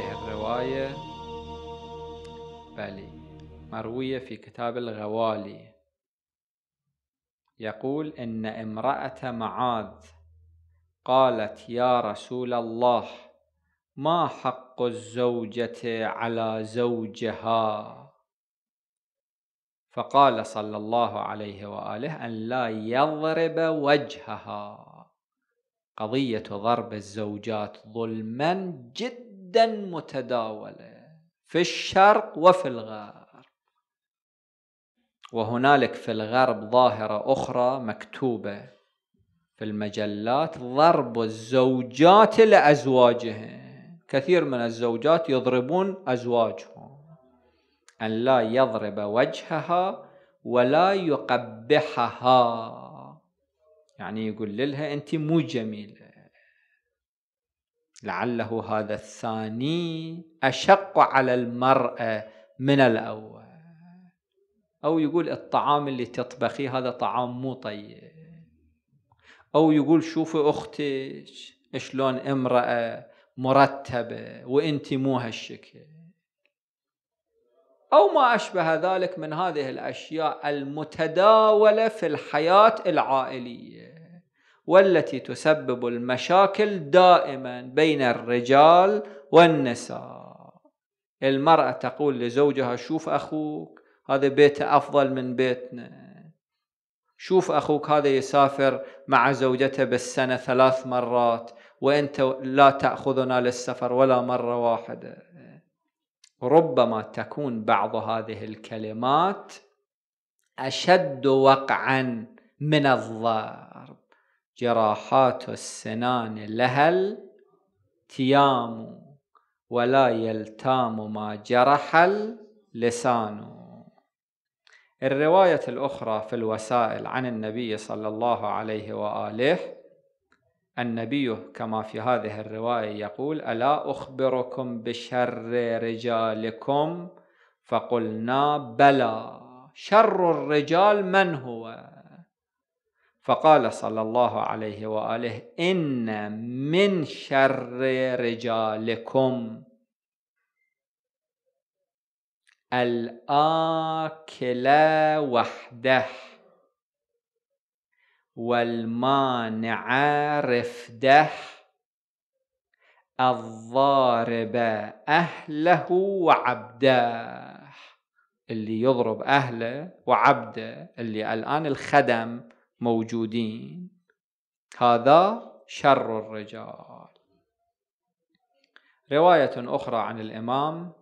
هذه الرواية بلي مروية في كتاب الغوالي يقول إن امرأة معاذ قالت يا رسول الله ما حق الزوجة على زوجها فقال صلى الله عليه واله ان لا يضرب وجهها قضيه ضرب الزوجات ظلما جدا جدا متداوله في الشرق وفي الغرب وهنالك في الغرب ظاهره اخرى مكتوبه في المجلات ضرب الزوجات لازواجهن كثير من الزوجات يضربون ازواجهم ان لا يضرب وجهها ولا يقبحها يعني يقول لها انت مو جميله لعله هذا الثاني أشق على المرأة من الأول أو يقول الطعام اللي تطبخيه هذا طعام مو طيب أو يقول شوفي أختك شلون امرأة مرتبة وأنت مو هالشكل أو ما أشبه ذلك من هذه الأشياء المتداولة في الحياة العائلية والتي تسبب المشاكل دائما بين الرجال والنساء المرأة تقول لزوجها شوف أخوك هذا بيته أفضل من بيتنا شوف أخوك هذا يسافر مع زوجته بالسنة ثلاث مرات وأنت لا تأخذنا للسفر ولا مرة واحدة ربما تكون بعض هذه الكلمات أشد وقعا من الضرب جراحات السنان لها التيام ولا يلتام ما جرح اللسان الرواية الأخرى في الوسائل عن النبي صلى الله عليه وآله النبي كما في هذه الرواية يقول ألا أخبركم بشر رجالكم فقلنا بلى شر الرجال من هو فقال صلى الله عليه واله ان من شر رجالكم الاكل وحده والمانع رفده الضارب أهله وعبده اللي يضرب أهله وعبده اللي الآن الخدم موجودين هذا شر الرجال رواية أخرى عن الإمام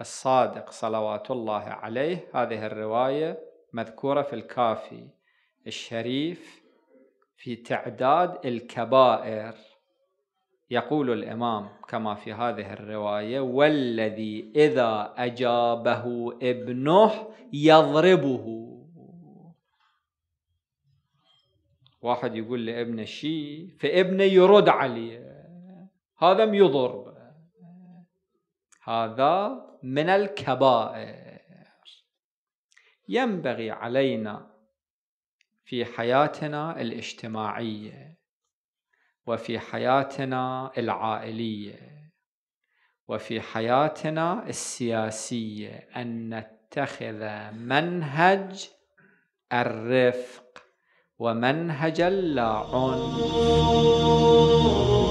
الصادق صلوات الله عليه هذه الرواية مذكورة في الكافي الشريف في تعداد الكبائر يقول الإمام كما في هذه الرواية والذي إذا أجابه ابنه يضربه واحد يقول لابنه شيء فابنه يرد عليه هذا يضر هذا من الكبائر ينبغي علينا في حياتنا الاجتماعيه وفي حياتنا العائليه وفي حياتنا السياسيه ان نتخذ منهج الرفق ومنهج لاعن